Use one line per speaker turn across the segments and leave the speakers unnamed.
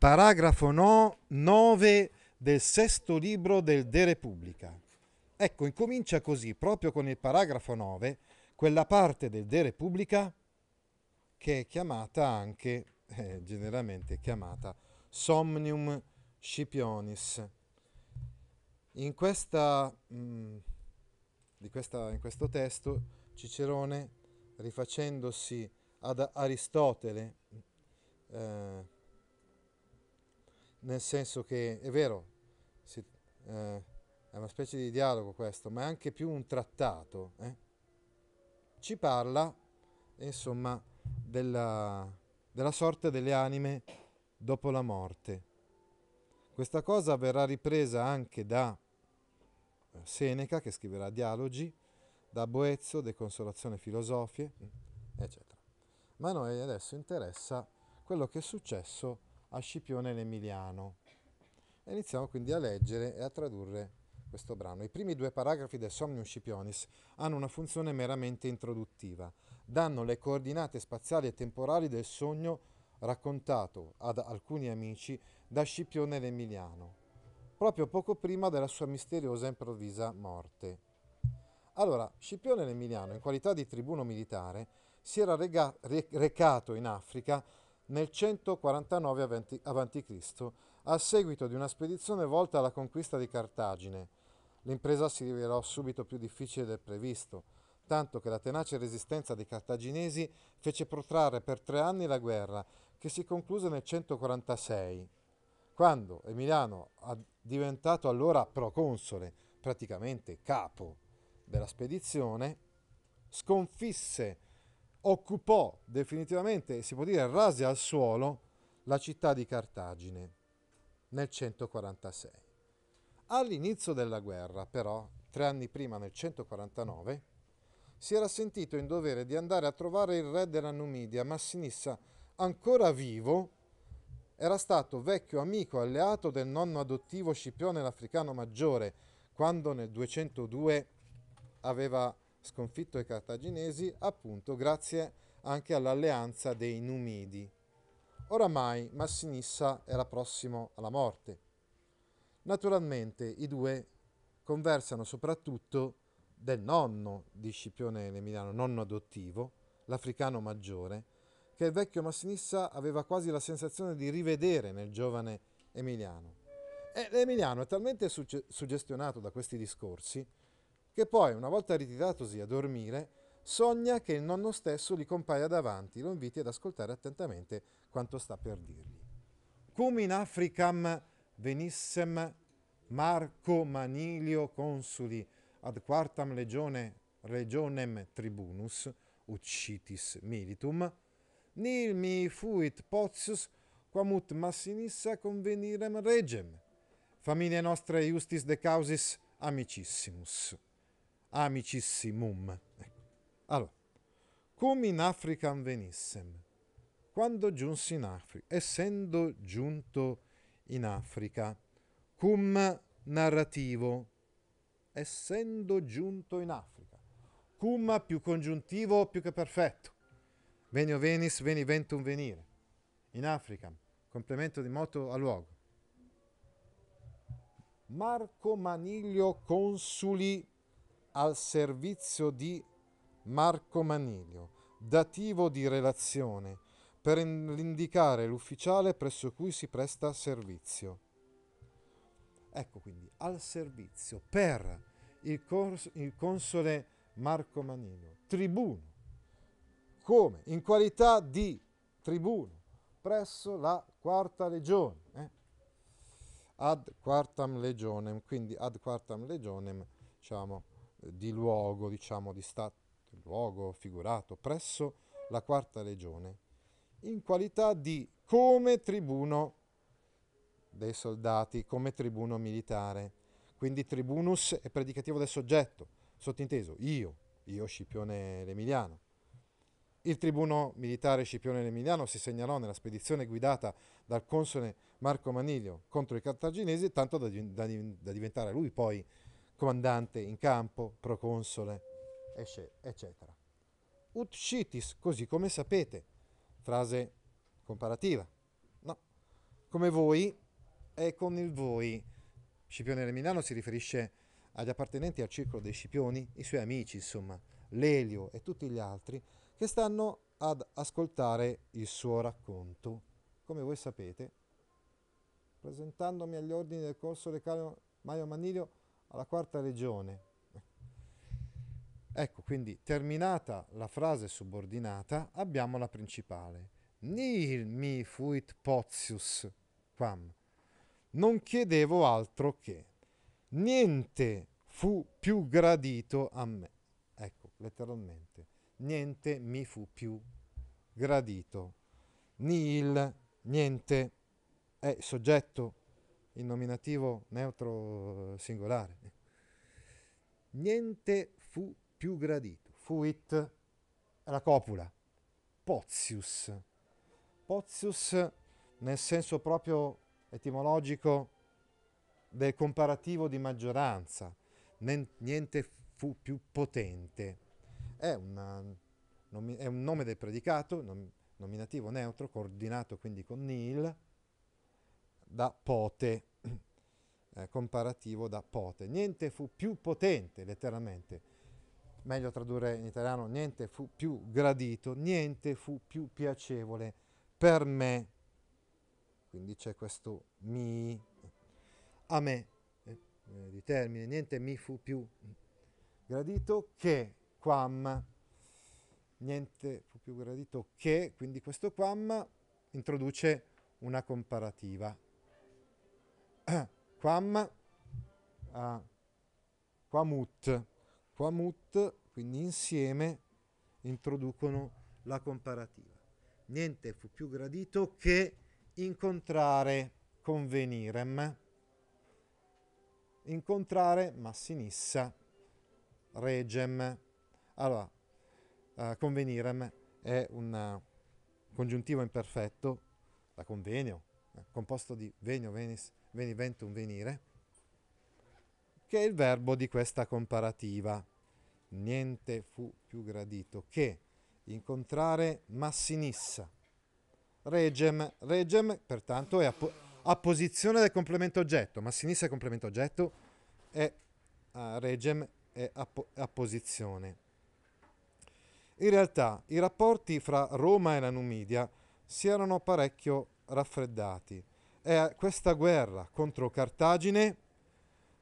paragrafo 9 del sesto libro del De Repubblica. Ecco, incomincia così, proprio con il paragrafo 9, quella parte del De Repubblica che è chiamata anche, eh, generalmente chiamata, Somnium Scipionis. In, questa, mh, mm, questa, in questo testo Cicerone, rifacendosi ad Aristotele, eh, nel senso che è vero, si, eh, è una specie di dialogo questo, ma è anche più un trattato. Eh? Ci parla, insomma, della, della sorte delle anime dopo la morte. Questa cosa verrà ripresa anche da eh, Seneca, che scriverà dialogi, da Boezzo, De Consolazione Filosofie, mm, eccetera. Ma a noi adesso interessa quello che è successo a Scipione l'Emiliano. iniziamo quindi a leggere e a tradurre questo brano. I primi due paragrafi del Somnium Scipionis hanno una funzione meramente introduttiva, danno le coordinate spaziali e temporali del sogno raccontato ad alcuni amici da Scipione l'Emiliano, proprio poco prima della sua misteriosa e improvvisa morte. Allora, Scipione l'Emiliano, in qualità di tribuno militare, si era rega- re- recato in Africa nel 149 a.C., a seguito di una spedizione volta alla conquista di Cartagine. L'impresa si rivelò subito più difficile del previsto, tanto che la tenace resistenza dei cartaginesi fece protrarre per tre anni la guerra, che si concluse nel 146, quando Emiliano, diventato allora proconsole, praticamente capo della spedizione, sconfisse occupò definitivamente, si può dire rase al suolo, la città di Cartagine nel 146. All'inizio della guerra, però, tre anni prima, nel 149, si era sentito in dovere di andare a trovare il re della Numidia, Massinissa, ancora vivo, era stato vecchio amico alleato del nonno adottivo Scipione l'Africano Maggiore, quando nel 202 aveva sconfitto i cartaginesi appunto grazie anche all'alleanza dei Numidi. Oramai Massinissa era prossimo alla morte. Naturalmente i due conversano soprattutto del nonno di Scipione Emiliano, nonno adottivo, l'africano maggiore, che il vecchio Massinissa aveva quasi la sensazione di rivedere nel giovane Emiliano. E Emiliano è talmente suggestionato da questi discorsi che poi, una volta ritiratosi a dormire, sogna che il nonno stesso gli compaia davanti, lo inviti ad ascoltare attentamente quanto sta per dirgli. Cum in Africam venissem Marco Manilio consuli ad quartam legione regionem tribunus uccitis militum, nil mi fuit potius quamut massinissa convenirem regem, familia nostra justis de causis amicissimus amicissimum. Ecco. Allora, come in Africa venissem, quando giunsi in Africa, essendo giunto in Africa, cum narrativo, essendo giunto in Africa, cum più congiuntivo più che perfetto, venio venis, veni ventum venire, in Africa, complemento di moto a luogo. Marco Maniglio Consuli al servizio di Marco Maniglio, dativo di relazione, per indicare l'ufficiale presso cui si presta servizio. Ecco quindi, al servizio per il, cons- il console Marco Maniglio, tribuno, come? In qualità di tribuno presso la quarta legione, eh? ad quartam legionem, quindi ad quartam legionem, diciamo, di luogo, diciamo di stato, luogo figurato, presso la quarta legione, in qualità di come tribuno dei soldati, come tribuno militare. Quindi tribunus è predicativo del soggetto, sottinteso io, io Scipione l'Emiliano. Il tribuno militare Scipione l'Emiliano si segnalò nella spedizione guidata dal console Marco Manilio contro i cartaginesi, tanto da, da, da diventare lui poi comandante in campo, proconsole, eccetera. Ut scitis, così come sapete, frase comparativa. No, come voi e con il voi. Scipione Reminiano si riferisce agli appartenenti al circolo dei Scipioni, i suoi amici, insomma, Lelio e tutti gli altri, che stanno ad ascoltare il suo racconto. Come voi sapete, presentandomi agli ordini del corso recale Maio Manilio, alla quarta legione. Ecco, quindi terminata la frase subordinata, abbiamo la principale. Nil mi fuit potius quam. Non chiedevo altro che. Niente fu più gradito a me. Ecco, letteralmente. Niente mi fu più gradito. Nil, niente, è soggetto il nominativo neutro eh, singolare. Niente fu più gradito. Fuit la copula. Pozius. Pozius nel senso proprio etimologico del comparativo di maggioranza. Niente fu più potente. È, una, è un nome del predicato, nominativo neutro, coordinato quindi con nil, da pote, eh, comparativo da pote. Niente fu più potente, letteralmente. Meglio tradurre in italiano, niente fu più gradito, niente fu più piacevole per me. Quindi c'è questo mi, a me, eh, eh di termine, niente mi fu più gradito che quam. Niente fu più gradito che, quindi questo quam introduce una comparativa quam a ah, quamut. Quamut, quindi insieme, introducono la comparativa. Niente fu più gradito che incontrare convenirem, incontrare massinissa regem. Allora, uh, convenirem è un congiuntivo imperfetto da convenio, eh, composto di venio, venis, veniventum venire, che è il verbo di questa comparativa. Niente fu più gradito che incontrare Massinissa. Regem, regem pertanto è a, po- del complemento oggetto, Massinissa è complemento oggetto e uh, ah, regem è a, po- In realtà i rapporti fra Roma e la Numidia si erano parecchio raffreddati eh, questa guerra contro Cartagine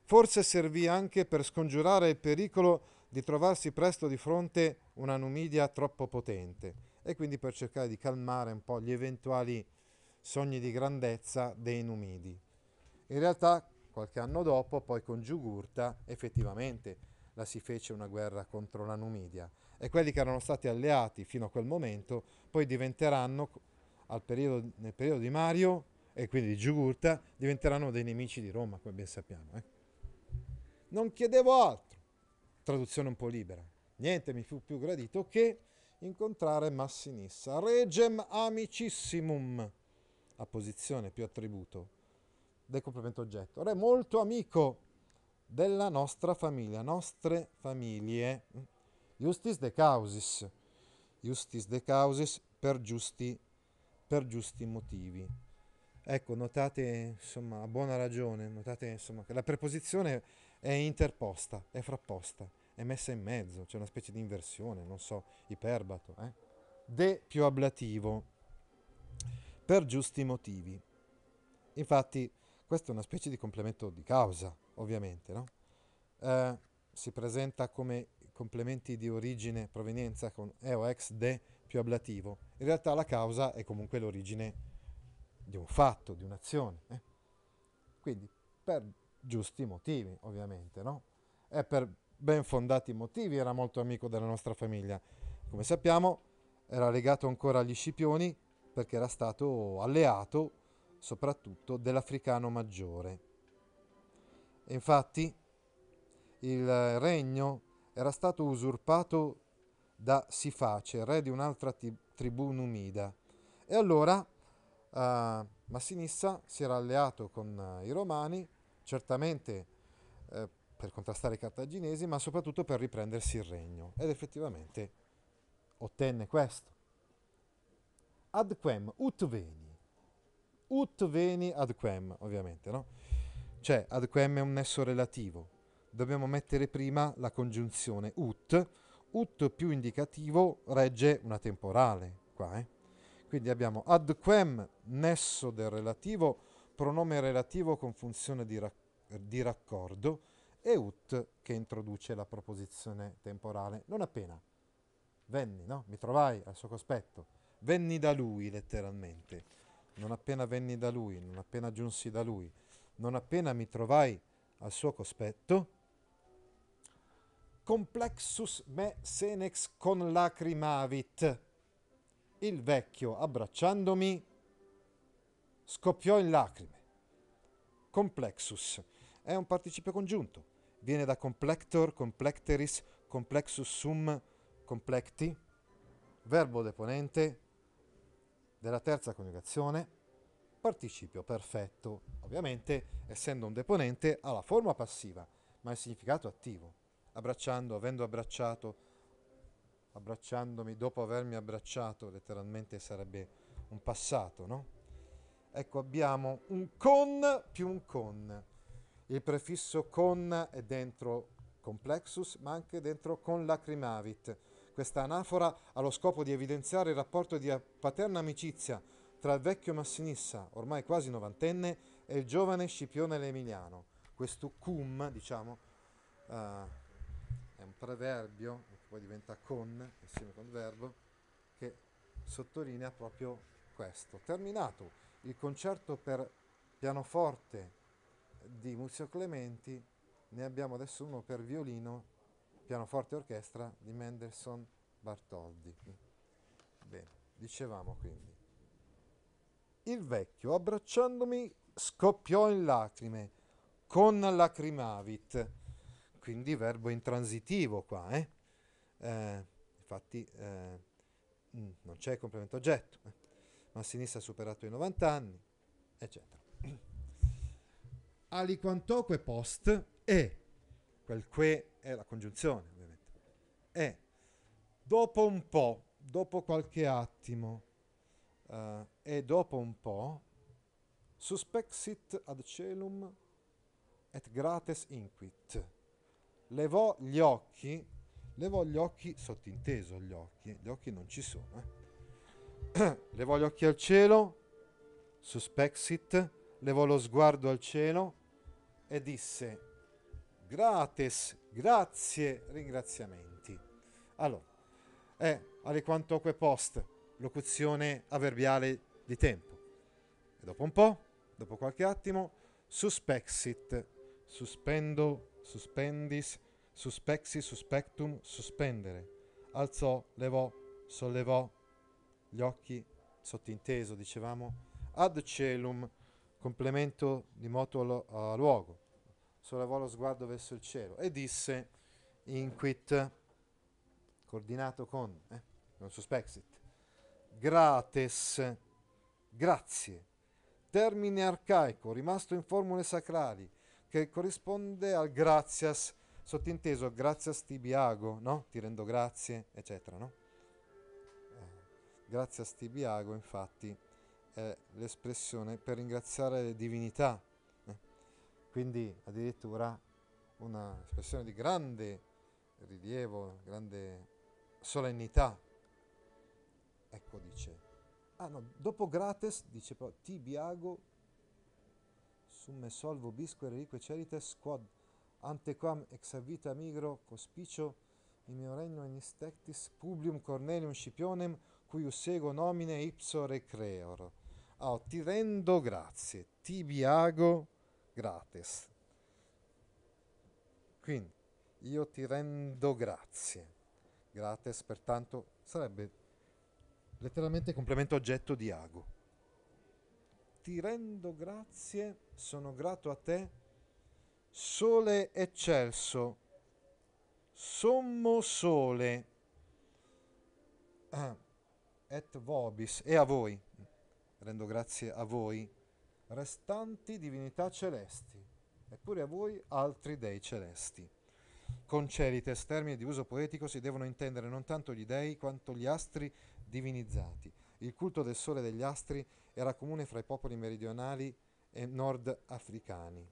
forse servì anche per scongiurare il pericolo di trovarsi presto di fronte una Numidia troppo potente e quindi per cercare di calmare un po' gli eventuali sogni di grandezza dei Numidi. In realtà qualche anno dopo, poi con Giugurta, effettivamente la si fece una guerra contro la Numidia e quelli che erano stati alleati fino a quel momento poi diventeranno periodo, nel periodo di Mario e quindi di Giugurta, diventeranno dei nemici di Roma, come ben sappiamo. Eh? Non chiedevo altro, traduzione un po' libera, niente mi fu più gradito che incontrare Massinissa, regem amicissimum, a posizione più attributo del complemento oggetto, re molto amico della nostra famiglia, nostre famiglie, eh. justis de causis, justis de causis per giusti, per giusti motivi. Ecco, notate insomma, a buona ragione, notate insomma, che la preposizione è interposta, è frapposta, è messa in mezzo, c'è una specie di inversione, non so, iperbato. Eh? De più ablativo, per giusti motivi. Infatti, questo è una specie di complemento di causa, ovviamente, no? Eh, si presenta come complementi di origine, provenienza con e eh, o ex de più ablativo. In realtà la causa è comunque l'origine di un fatto, di un'azione. Eh? Quindi per giusti motivi, ovviamente, no? E per ben fondati motivi era molto amico della nostra famiglia. Come sappiamo, era legato ancora agli Scipioni perché era stato alleato soprattutto dell'Africano Maggiore. E infatti il regno era stato usurpato da Siface, re di un'altra tribù numida. E allora Ah, Massinissa si era alleato con eh, i romani, certamente uh, per contrastare i cartaginesi, ma soprattutto per riprendersi il regno. Ed effettivamente ottenne questo. Ad quem, ut veni. Ut veni ad quem, ovviamente, no? Cioè, ad quem è un nesso relativo. Dobbiamo mettere prima la congiunzione ut. Ut più indicativo regge una temporale, qua, eh? Quindi abbiamo ad quem nesso del relativo, pronome relativo con funzione di, ra- di raccordo, e ut che introduce la proposizione temporale. Non appena venni, no? Mi trovai al suo cospetto. Venni da lui, letteralmente. Non appena venni da lui, non appena giunsi da lui, non appena mi trovai al suo cospetto. Complexus me senex con lacrimavit il vecchio, abbracciandomi, scoppiò in lacrime. Complexus è un participio congiunto. Viene da complector, complecteris, complexus sum, complecti, verbo deponente della terza coniugazione, participio perfetto. Ovviamente, essendo un deponente, ha la forma passiva, ma il significato attivo. Abbracciando, avendo abbracciato, abbracciandomi dopo avermi abbracciato, letteralmente sarebbe un passato, no? Ecco, abbiamo un con più un con. Il prefisso con è dentro complexus, ma anche dentro con lacrimavit. Questa anafora ha lo scopo di evidenziare il rapporto di paterna amicizia tra il vecchio Massinissa, ormai quasi novantenne, e il giovane Scipione l'Emiliano. Questo cum, diciamo, uh, è un proverbio, poi diventa con insieme col verbo, che sottolinea proprio questo. Terminato il concerto per pianoforte di Muzio Clementi, ne abbiamo adesso uno per violino, pianoforte e orchestra di Mendelssohn Bartoldi. Bene, dicevamo quindi. Il vecchio, abbracciandomi, scoppiò in lacrime, con lacrimavit, quindi verbo intransitivo qua, eh? eh, infatti eh, mm, non c'è il complemento oggetto, eh. Massinista ha superato i 90 anni, eccetera. Ali Aliquantoque post e, quel que è la congiunzione ovviamente, e dopo un po', dopo qualche attimo, Uh, e dopo un po' suspexit ad celum et grates inquit levò gli occhi Levò gli occhi, sottinteso gli occhi, gli occhi non ci sono. Eh. Levò gli occhi al cielo, suspexit, levò lo sguardo al cielo e disse, grates, grazie, ringraziamenti. Allora, è aliquantoque post, locuzione avverbiale di tempo. E dopo un po', dopo qualche attimo, suspexit, suspendo, suspendis, suspexi suspectum suspendere. Alzò, levò, sollevò gli occhi, sottinteso, dicevamo, ad celum, complemento di moto a luogo. Sollevò lo sguardo verso il cielo e disse, in quit, coordinato con, eh, non suspexit, gratis, grazie, termine arcaico rimasto in formule sacrali che corrisponde al gratias sottinteso grazie a tibiago, no? Ti rendo grazie, eccetera, no? Eh, grazie Grazias tibiago, infatti, è l'espressione per ringraziare le divinità. Eh? Quindi addirittura un'espressione di grande rilievo, grande solennità. Ecco dice. Ah no, dopo grates dice però tibiago summe solvo bisque relique cerites quod antequam ex vita migro cospicio in mio regno in instectis publium Cornelium Scipionem cui ego nomine ipso recreor. Oh, ti rendo grazie, ti biago gratis. Quindi, io ti rendo grazie. Gratis, pertanto, sarebbe letteralmente complemento oggetto di ago. Ti rendo grazie, sono grato a te sole eccelso, sommo sole, ah, et vobis, e a voi, rendo grazie a voi, restanti divinità celesti, eppure a voi altri dei celesti. Con celites, termine di uso poetico, si devono intendere non tanto gli dei quanto gli astri divinizzati. Il culto del sole e degli astri era comune fra i popoli meridionali e nordafricani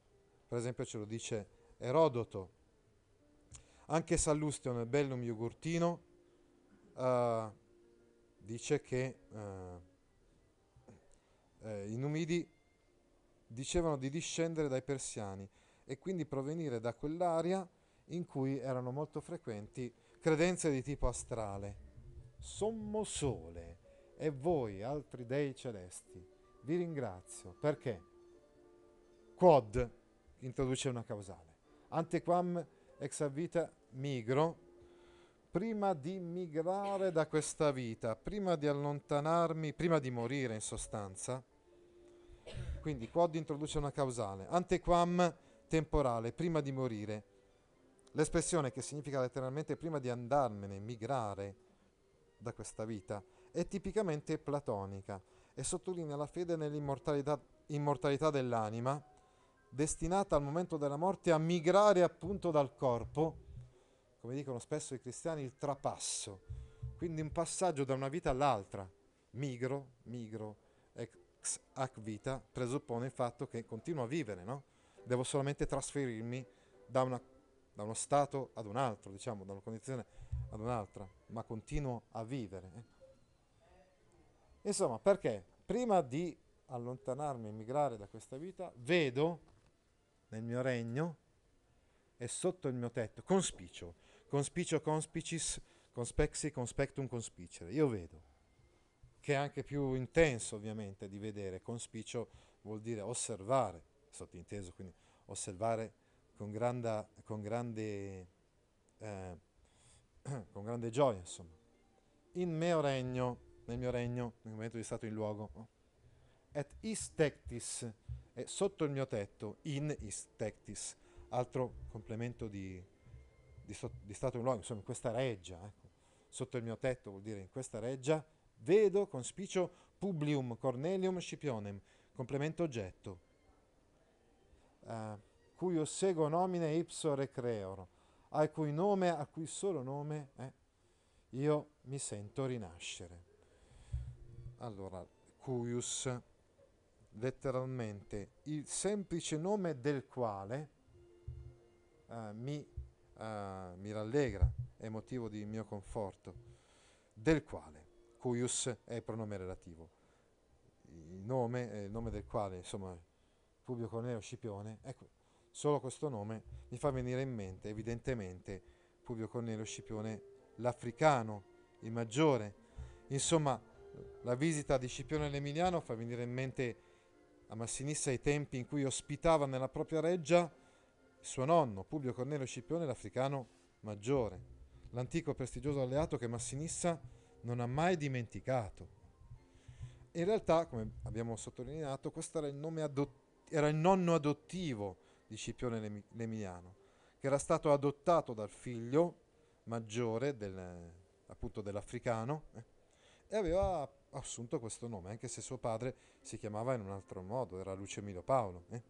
per esempio ce lo dice Erodoto. Anche Sallustio nel Bellum Jugurtino uh, dice che uh, eh, i Numidi dicevano di discendere dai Persiani e quindi provenire da quell'area in cui erano molto frequenti credenze di tipo astrale. Sommo sole e voi, altri dei celesti, vi ringrazio perché quod introduce una causale. Antequam ex a vita migro, prima di migrare da questa vita, prima di allontanarmi, prima di morire in sostanza. Quindi quod introduce una causale. Antequam temporale, prima di morire. L'espressione che significa letteralmente prima di andarmene, migrare da questa vita, è tipicamente platonica e sottolinea la fede nell'immortalità dell'anima destinata al momento della morte a migrare appunto dal corpo, come dicono spesso i cristiani, il trapasso, quindi un passaggio da una vita all'altra. Migro, migro, ex ac vita, presuppone il fatto che continuo a vivere, no? Devo solamente trasferirmi da, una, da uno stato ad un altro, diciamo, da una condizione ad un'altra, ma continuo a vivere. Eh. Insomma, perché prima di allontanarmi e migrare da questa vita, vedo nel mio regno e sotto il mio tetto, conspicio, conspicio conspicis, conspexi, conspectum conspicere. Io vedo, che è anche più intenso ovviamente di vedere, conspicio vuol dire osservare, sottinteso, quindi osservare con, granda, con, grande, eh, con grande gioia, insomma. In mio regno, nel mio regno, nel momento di stato in luogo, et istectis, è Sotto il mio tetto, In is tectis, altro complemento di, di, so, di stato in luogo, insomma in questa reggia, ecco. sotto il mio tetto vuol dire in questa reggia, vedo conspicio Publium Cornelium Scipionem, complemento oggetto, uh, cui ossego nomine ipso recreor, al cui nome, a cui solo nome, eh, io mi sento rinascere. Allora, cuius letteralmente il semplice nome del quale uh, mi, uh, mi rallegra, è motivo di mio conforto, del quale, cuius è pronome relativo, il nome, eh, il nome del quale, insomma, Publio Cornelio Scipione, ecco, solo questo nome mi fa venire in mente, evidentemente, Publio Cornelio Scipione, l'africano, il maggiore, insomma, la visita di Scipione all'Emiliano fa venire in mente a Massinissa ai tempi in cui ospitava nella propria reggia suo nonno, Publio Cornelio Scipione, l'africano maggiore, l'antico prestigioso alleato che Massinissa non ha mai dimenticato. In realtà, come abbiamo sottolineato, questo era il, adott- era il nonno adottivo di Scipione Lemiliano, che era stato adottato dal figlio maggiore del, appunto dell'africano eh, e aveva ha assunto questo nome, anche se suo padre si chiamava in un altro modo, era Lucio Emilio Paolo. Eh?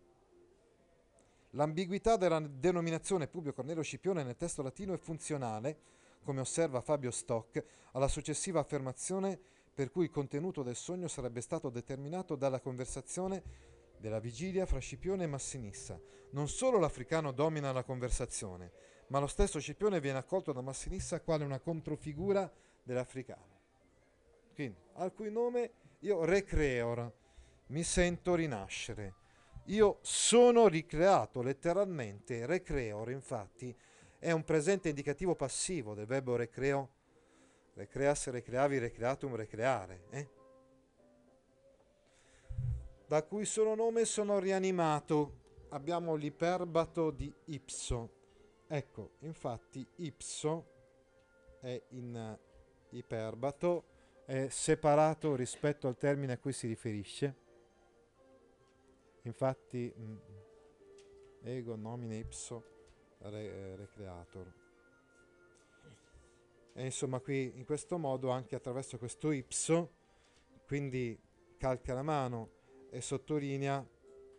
L'ambiguità della denominazione Publio Cornelio Scipione nel testo latino è funzionale, come osserva Fabio Stock, alla successiva affermazione per cui il contenuto del sogno sarebbe stato determinato dalla conversazione della vigilia fra Scipione e Massinissa. Non solo l'africano domina la conversazione, ma lo stesso Scipione viene accolto da Massinissa quale una controfigura dell'africano. Quindi, al cui nome io recreor, mi sento rinascere. Io sono ricreato, letteralmente, recreor, infatti, è un presente indicativo passivo del verbo recreo, recreas, recreavi, recreatum, recreare. Eh? Da cui solo nome sono rianimato. Abbiamo l'iperbato di ipso. Ecco, infatti, ipso è in iperbato eh, separato rispetto al termine a cui si riferisce. Infatti, mh, mm, ego nomine ipso re, eh, recreator. E insomma, qui in questo modo, anche attraverso questo ipso, quindi calca la mano e sottolinea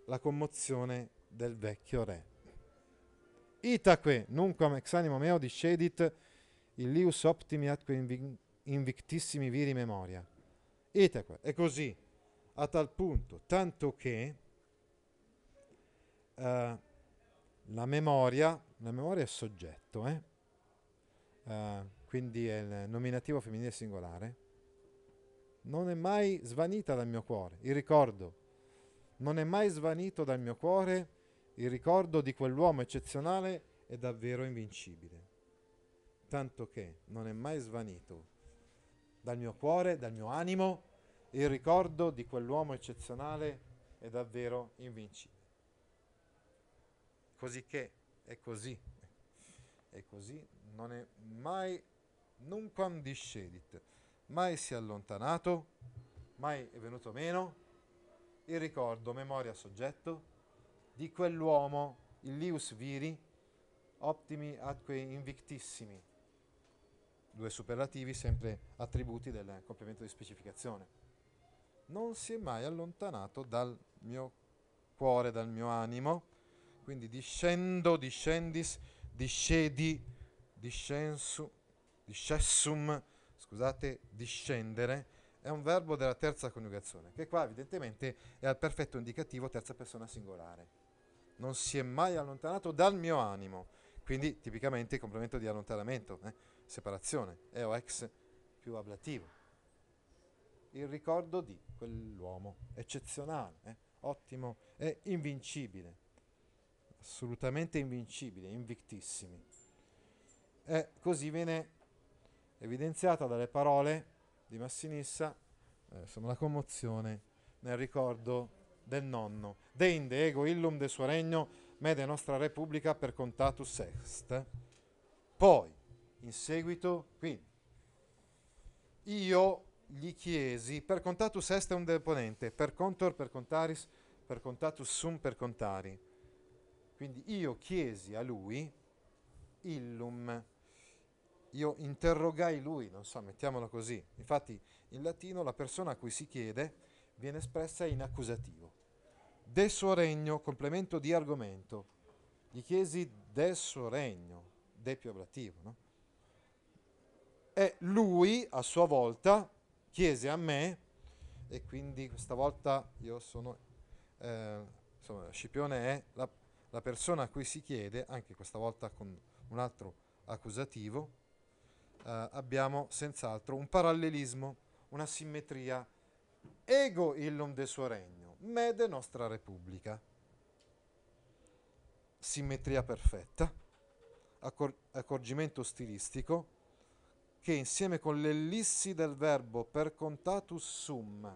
la commozione del vecchio re. Itaque, nunquam ex animo meo discedit, illius optimi atque invin- invictissimi viri memoria. Itaque, è così, a tal punto, tanto che uh, la memoria, la memoria è soggetto, eh? uh, quindi è il nominativo femminile singolare, non è mai svanita dal mio cuore, il ricordo, non è mai svanito dal mio cuore il ricordo di quell'uomo eccezionale e davvero invincibile, tanto che non è mai svanito dal mio cuore, dal mio animo, il ricordo di quell'uomo eccezionale è davvero invincibile. Cosicché è così, è così, non è mai, nunquam discedit, mai si è allontanato, mai è venuto meno il ricordo, memoria, soggetto di quell'uomo, il Viri, optimi atque invictissimi, due superlativi sempre attributi del complemento di specificazione. Non si è mai allontanato dal mio cuore, dal mio animo, quindi discendo, discendis, discedi, discensu, discessum, scusate, discendere, è un verbo della terza coniugazione, che qua evidentemente è al perfetto indicativo terza persona singolare. Non si è mai allontanato dal mio animo, quindi tipicamente il complemento di allontanamento. Eh? separazione, eo ex più ablativo. Il ricordo di quell'uomo eccezionale, eh? ottimo e invincibile, assolutamente invincibile, invictissimi. E così viene evidenziata dalle parole di Massinissa eh, insomma, la commozione nel ricordo del nonno. De inde ego illum de suo regno, me de nostra repubblica per contatus est. Poi, in seguito qui. Io gli chiesi per contatus est un deponente, per contor per contaris, per contatus sum per contari. Quindi io chiesi a lui illum, io interrogai lui, non so, mettiamolo così. Infatti in latino la persona a cui si chiede viene espressa in accusativo. De suo regno, complemento di argomento. Gli chiesi de suo regno, de più ablativo, no? E lui, a sua volta, chiese a me, e quindi questa volta io sono, eh, insomma, Scipione è la, la persona a cui si chiede, anche questa volta con un altro accusativo, eh, abbiamo senz'altro un parallelismo, una simmetria ego illum de suo regno, me de nostra repubblica. Simmetria perfetta, accor- accorgimento stilistico, che insieme con l'ellissi del verbo per contatus sum,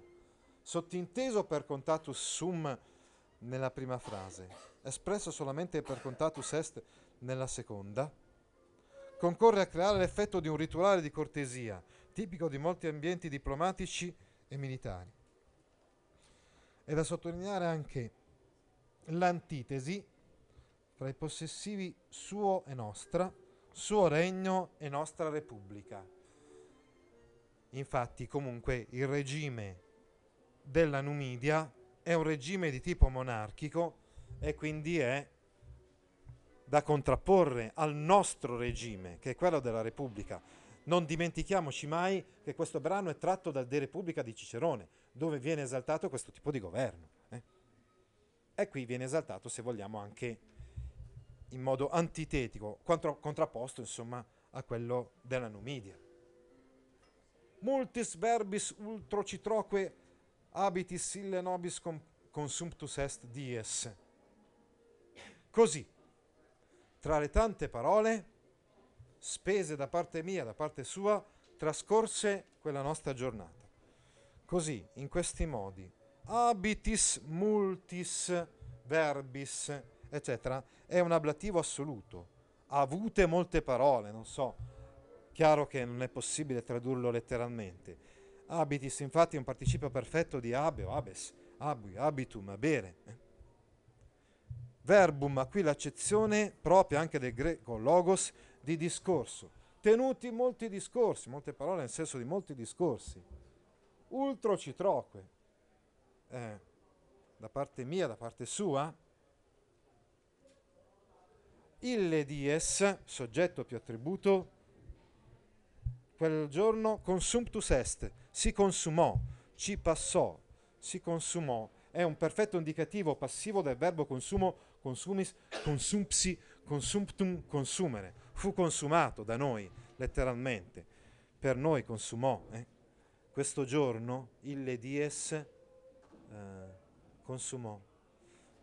sottinteso per contatus sum nella prima frase, espresso solamente per contatus est nella seconda, concorre a creare l'effetto di un rituale di cortesia, tipico di molti ambienti diplomatici e militari. È da sottolineare anche l'antitesi tra i possessivi suo e nostra, suo regno e nostra repubblica. Infatti comunque il regime della Numidia è un regime di tipo monarchico e quindi è da contrapporre al nostro regime, che è quello della Repubblica. Non dimentichiamoci mai che questo brano è tratto dal De Repubblica di Cicerone, dove viene esaltato questo tipo di governo. Eh? E qui viene esaltato, se vogliamo, anche in modo antitetico, contro, contrapposto insomma a quello della Numidia. Multis verbis ultrocitroque habitis ille nobis com, consumptus est dies. Così, tra le tante parole, spese da parte mia, da parte sua, trascorse quella nostra giornata. Così, in questi modi, habitis multis verbis eccetera, è un ablativo assoluto. Avute molte parole, non so, chiaro che non è possibile tradurlo letteralmente. Abitis, infatti è un participio perfetto di abe o abes, abui, abitum, bere. Eh. Verbum, a qui l'accezione propria anche del greco logos di discorso. Tenuti molti discorsi, molte parole nel senso di molti discorsi. Ultro citroque. Eh, da parte mia, da parte sua, ille dies, soggetto più attributo, quel giorno consumptus est, si consumò, ci passò, si consumò. È un perfetto indicativo passivo del verbo consumo, consumis, consumpsi, consumptum, consumere. Fu consumato da noi, letteralmente. Per noi consumò. Eh? Questo giorno, ille dies, eh, consumò.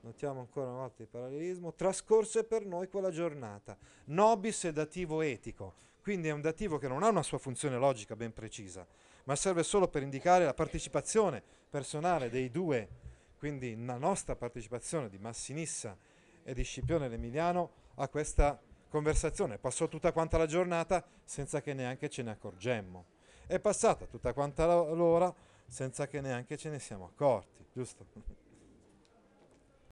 Notiamo ancora una volta il parallelismo. Trascorse per noi quella giornata. Nobis è dativo etico, quindi è un dativo che non ha una sua funzione logica ben precisa, ma serve solo per indicare la partecipazione personale dei due, quindi la nostra partecipazione di Massinissa e di Scipione l'Emiliano a questa conversazione. Passò tutta quanta la giornata senza che neanche ce ne accorgemmo. È passata tutta quanta l'ora senza che neanche ce ne siamo accorti, giusto?